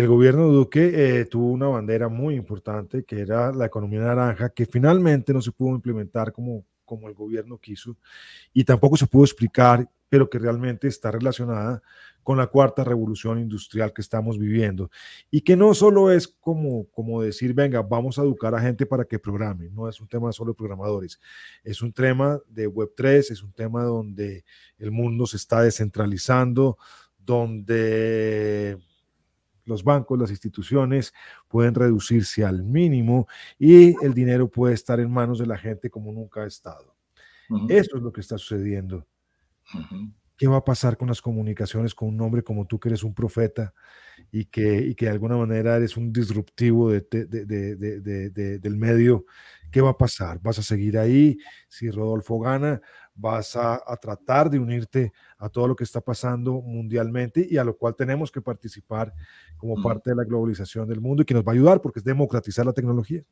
el gobierno Duque eh, tuvo una bandera muy importante que era la economía naranja, que finalmente no se pudo implementar como, como el gobierno quiso y tampoco se pudo explicar, pero que realmente está relacionada con la cuarta revolución industrial que estamos viviendo y que no solo es como, como decir, venga, vamos a educar a gente para que programe, no es un tema solo de programadores, es un tema de Web3, es un tema donde el mundo se está descentralizando, donde los bancos, las instituciones pueden reducirse al mínimo y el dinero puede estar en manos de la gente como nunca ha estado. Eso es lo que está sucediendo. ¿Qué va a pasar con las comunicaciones con un hombre como tú que eres un profeta y que, y que de alguna manera eres un disruptivo del medio? ¿Qué va a pasar? ¿Vas a seguir ahí si Rodolfo gana? vas a, tratar de unirte a todo lo que está pasando mundialmente y a lo cual tenemos que participar como parte de la globalización del mundo y que nos va a ayudar porque es democratizar la tecnología.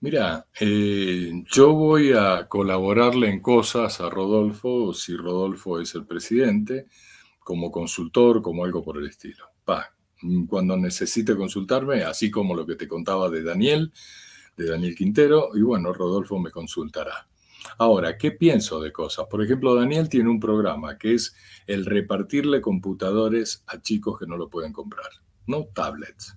Mira, eh, yo voy a colaborarle en cosas a Rodolfo, si Rodolfo es el presidente, como consultor, como algo por el estilo. Pa, cuando necesite consultarme, así como lo que te contaba de Daniel, de Daniel Quintero, y bueno, Rodolfo me consultará. Ahora, ¿qué pienso de cosas? Por ejemplo, Daniel tiene un programa que es el repartirle computadores a chicos que no lo pueden comprar, no tablets.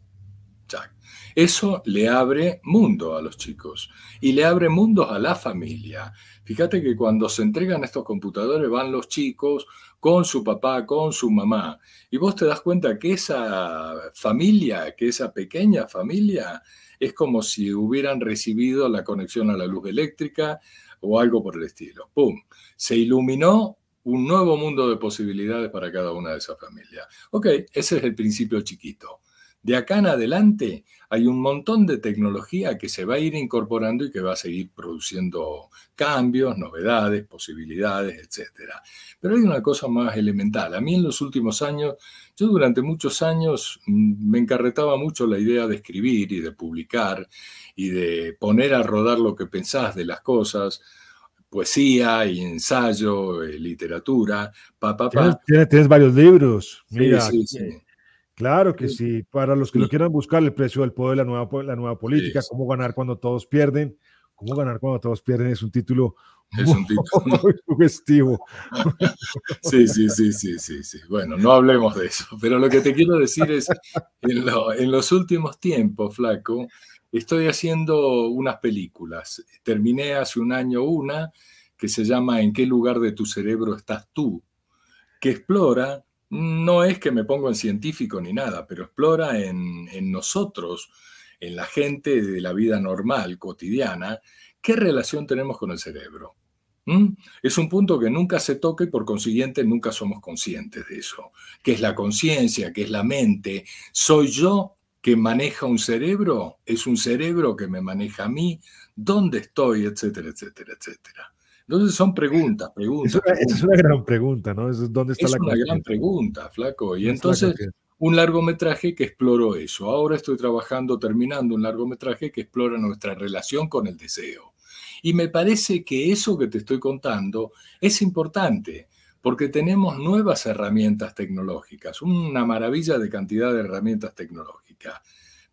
Eso le abre mundo a los chicos y le abre mundos a la familia. Fíjate que cuando se entregan estos computadores van los chicos con su papá, con su mamá, y vos te das cuenta que esa familia, que esa pequeña familia, es como si hubieran recibido la conexión a la luz eléctrica, o algo por el estilo. ¡Pum! Se iluminó un nuevo mundo de posibilidades para cada una de esas familias. Ok, ese es el principio chiquito. De acá en adelante hay un montón de tecnología que se va a ir incorporando y que va a seguir produciendo cambios, novedades, posibilidades, etc. Pero hay una cosa más elemental. A mí en los últimos años, yo durante muchos años mm, me encarretaba mucho la idea de escribir y de publicar y de poner a rodar lo que pensás de las cosas poesía y ensayo, eh, literatura. Pa, pa, pa. ¿Tienes, varios libros. Mira, Claro que sí. Para los que lo quieran buscar, el precio del poder, la nueva, la nueva política, cómo ganar cuando todos pierden. Cómo ganar cuando todos pierden es un título muy sugestivo. Sí, sí, sí, sí, sí, Bueno, no hablemos de eso, pero lo que te quiero decir es, en, en los últimos tiempos, Flaco, Estoy haciendo unas películas. Terminé hace un año una que se llama ¿En qué lugar de tu cerebro estás tú? que explora, no es que me pongo en científico ni nada, pero explora en, nosotros, en la gente de la vida normal, cotidiana, qué relación tenemos con el cerebro. ¿Mm? Es un punto que nunca se toca y por consiguiente nunca somos conscientes de eso. ¿Qué es la conciencia? ¿Qué es la mente? ¿Soy yo que maneja un cerebro es un cerebro que me maneja a mí, dónde estoy, etcétera, etcétera, etcétera. Entonces son preguntas, preguntas. Es una, gran pregunta, ¿no? Es, ¿dónde está es la una gran pregunta, flaco. Y entonces un largometraje que exploró eso. Ahora estoy trabajando, terminando un largometraje que explora nuestra relación con el deseo. Y me parece que eso que te estoy contando es importante porque tenemos nuevas herramientas tecnológicas, una maravilla de cantidad de herramientas tecnológicas,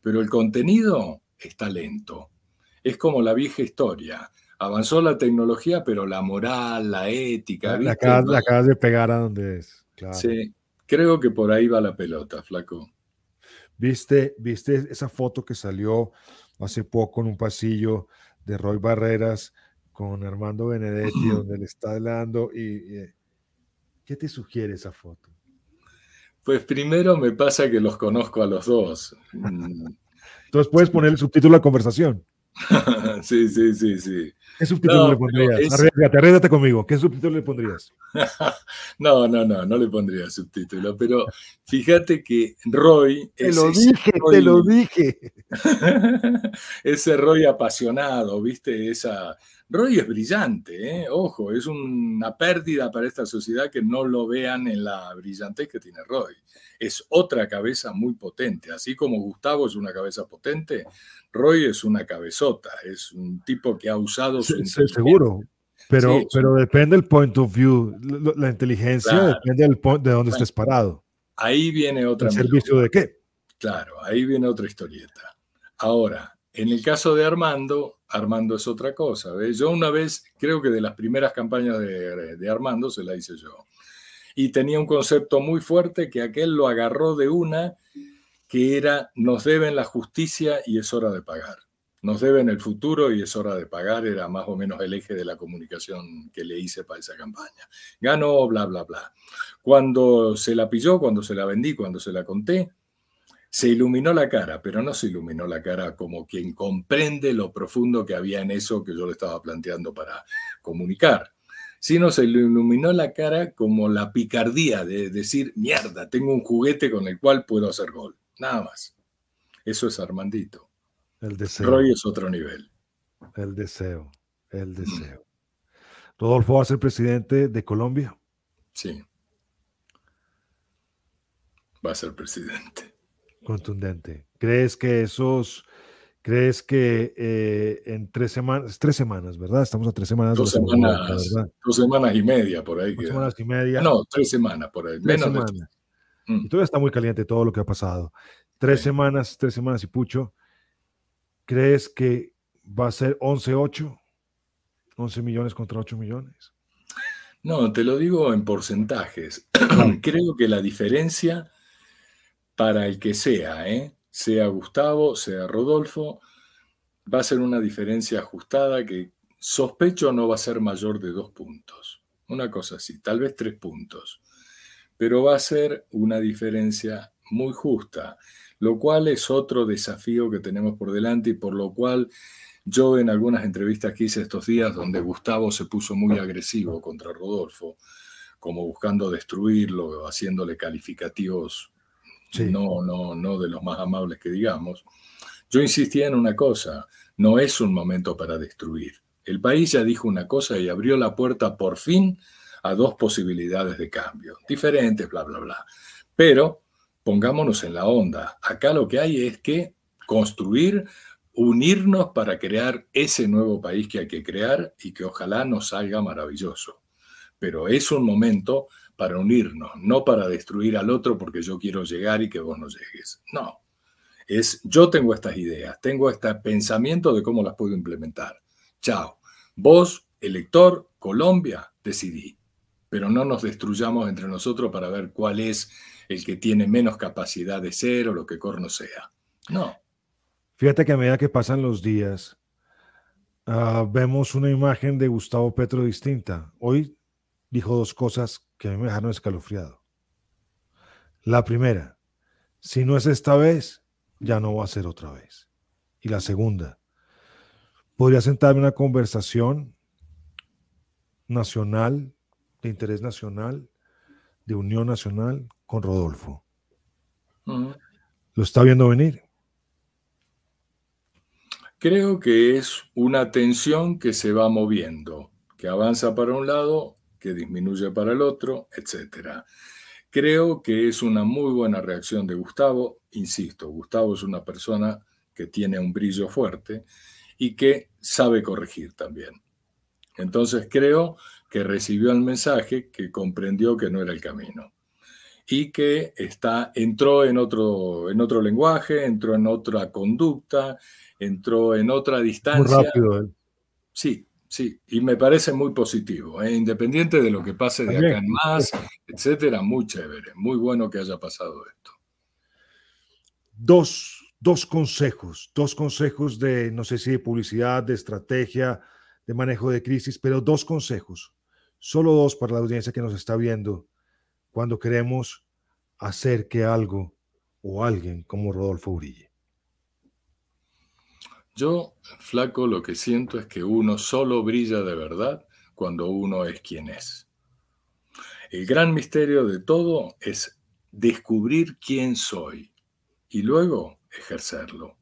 pero el contenido está lento. Es como la vieja historia. Avanzó la tecnología, pero la moral, la ética. La, acabas, de pegar a donde es. Sí, creo que por ahí va la pelota, flaco. ¿Viste, ¿Viste esa foto que salió hace poco en un pasillo de Roy Barreras con Armando Benedetti, donde le está hablando y eh, ¿Qué te sugiere esa foto? Pues primero me pasa que los conozco a los dos. Entonces puedes poner el subtítulo a conversación. sí, sí, sí, sí. ¿Qué subtítulo le pondrías? Es... conmigo. ¿Qué subtítulo le pondrías? no, no, no, no le pondría subtítulo, pero fíjate que Roy... Te lo dije, te lo dije. ese Roy apasionado, viste, esa Roy es brillante, ¿eh? ojo, es una pérdida para esta sociedad que no lo vean en la brillantez que tiene Roy. Es otra cabeza muy potente, así como Gustavo es una cabeza potente, Roy es una cabezota, es un tipo que ha usado su... Sí, seguro, pero, pero depende del point of view, la, inteligencia depende del de dónde estés parado. Ahí viene otra... servicio de qué? Claro, ahí viene otra historieta. Ahora, en el caso de Armando, Armando es otra cosa. ¿ves? Yo una vez, creo que de las primeras campañas de, de, Armando, se la hice yo. Y tenía un concepto muy fuerte que aquel lo agarró de una, que era, nos deben la justicia y es hora de pagar. Nos deben el futuro y es hora de pagar, era más o menos el eje de la comunicación que le hice para esa campaña. Ganó, bla, bla, bla. Cuando se la pilló, cuando se la vendí, cuando se la conté, se iluminó la cara, pero no se iluminó la cara como quien comprende lo profundo que había en eso que yo le estaba planteando para comunicar, sino se iluminó la cara como la picardía de decir, mierda, tengo un juguete con el cual puedo hacer gol. Nada más. Eso es Armandito. El deseo. Roy es otro nivel. El deseo, el mm. deseo. Rodolfo va a ser presidente de Colombia. Sí. Va a ser presidente. Contundente. ¿Crees que esos, crees que eh, en tres semanas, tres semanas, ¿verdad? Estamos a tres semanas. Dos, semanas, dos semanas y media por ahí. Dos semanas y media. No, tres semanas por ahí. menos mm. Y todavía está muy caliente todo lo que ha pasado. Tres semanas, tres semanas y pucho. ¿Crees que va a ser 11-8? 11 millones contra 8 millones. No, te lo digo en porcentajes. Creo que la diferencia para el que sea, ¿eh? sea Gustavo, sea Rodolfo, va a ser una diferencia ajustada que sospecho no va a ser mayor de dos puntos. Una cosa así, tal vez tres puntos. Pero va a ser una diferencia muy justa, lo cual es otro desafío que tenemos por delante y por lo cual yo en algunas entrevistas que hice estos días donde Gustavo se puso muy agresivo contra Rodolfo, como buscando destruirlo, haciéndole calificativos no, no, no de los más amables que digamos, yo insistía en una cosa, no es un momento para destruir. El país ya dijo una cosa y abrió la puerta por fin a dos posibilidades de cambio, diferentes, bla, bla, bla. Pero pongámonos en la onda, acá lo que hay es que construir, unirnos para crear ese nuevo país que hay que crear y que ojalá nos salga maravilloso. Pero es un momento para unirnos, no para destruir al otro porque yo quiero llegar y que vos no llegues. No, es yo tengo estas ideas, tengo este pensamiento de cómo las puedo implementar. Chao. Vos, elector, Colombia, decidí. Pero no nos destruyamos entre nosotros para ver cuál es el que tiene menos capacidad de ser o lo que corno sea. No. Fíjate que a medida que pasan los días, ah, vemos una imagen de Gustavo Petro distinta. Hoy dijo dos cosas que me dejaron escalofriado. La primera, si no es esta vez, ya no va a ser otra vez. Y la segunda, podría sentarme una conversación nacional, de interés nacional, de unión nacional con Rodolfo. ¿Lo está viendo venir? Creo que es una tensión que se va moviendo, que avanza para un lado disminuye para el otro, etcétera Creo que es una muy buena reacción de Gustavo, insisto, Gustavo es una persona que tiene un brillo fuerte y que sabe corregir también. Entonces creo que recibió el mensaje, que comprendió que no era el camino y que está, entró en otro, en otro lenguaje, entró en otra conducta, entró en otra distancia. Eh. Sí, Sí, y me parece muy positivo, ¿eh? independiente de lo que pase de acá en más, etcétera, muy chévere, muy bueno que haya pasado esto. Dos, consejos, dos consejos de, no sé si de publicidad, de estrategia, de manejo de crisis, pero dos consejos, solo dos para la audiencia que nos está viendo cuando queremos hacer que algo o alguien como Rodolfo Urille. Yo, flaco, lo que siento es que uno solo brilla de verdad cuando uno es quien es. El gran misterio de todo es descubrir quién soy y luego ejercerlo.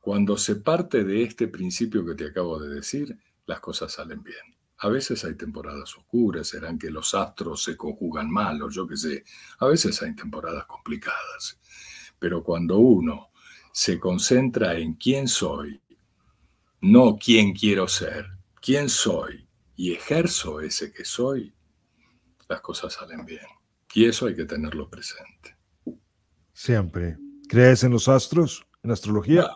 Cuando se parte de este principio que te acabo de decir, las cosas salen bien. A veces hay temporadas oscuras, serán que los astros se conjugan mal o yo qué sé. A veces hay temporadas complicadas. Pero cuando uno se concentra en quién soy no quién quiero ser, quién soy y ejerzo ese que soy, las cosas salen bien. Y eso hay que tenerlo presente. Siempre. ¿Crees en los astros, en astrología?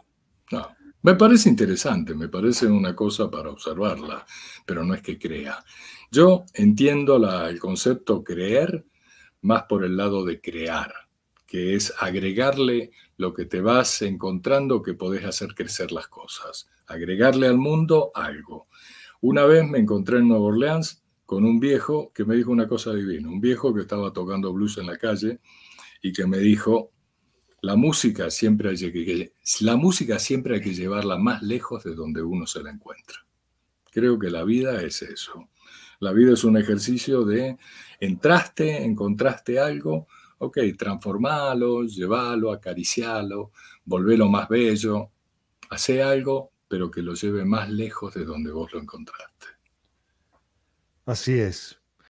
No, Me parece interesante, me parece una cosa para observarla, pero no es que crea. Yo entiendo la, el concepto creer más por el lado de crear que es agregarle lo que te vas encontrando que podés hacer crecer las cosas, agregarle al mundo algo. Una vez me encontré en Nueva Orleans con un viejo que me dijo una cosa divina, un viejo que estaba tocando blues en la calle y que me dijo, la música siempre hay que, la música siempre hay que llevarla más lejos de donde uno se la encuentra. Creo que la vida es eso. La vida es un ejercicio de entraste, encontraste algo, Ok, transformalo, llévalo, acaricialo, volvelo más bello, hace algo, pero que lo lleve más lejos de donde vos lo encontraste. Así es.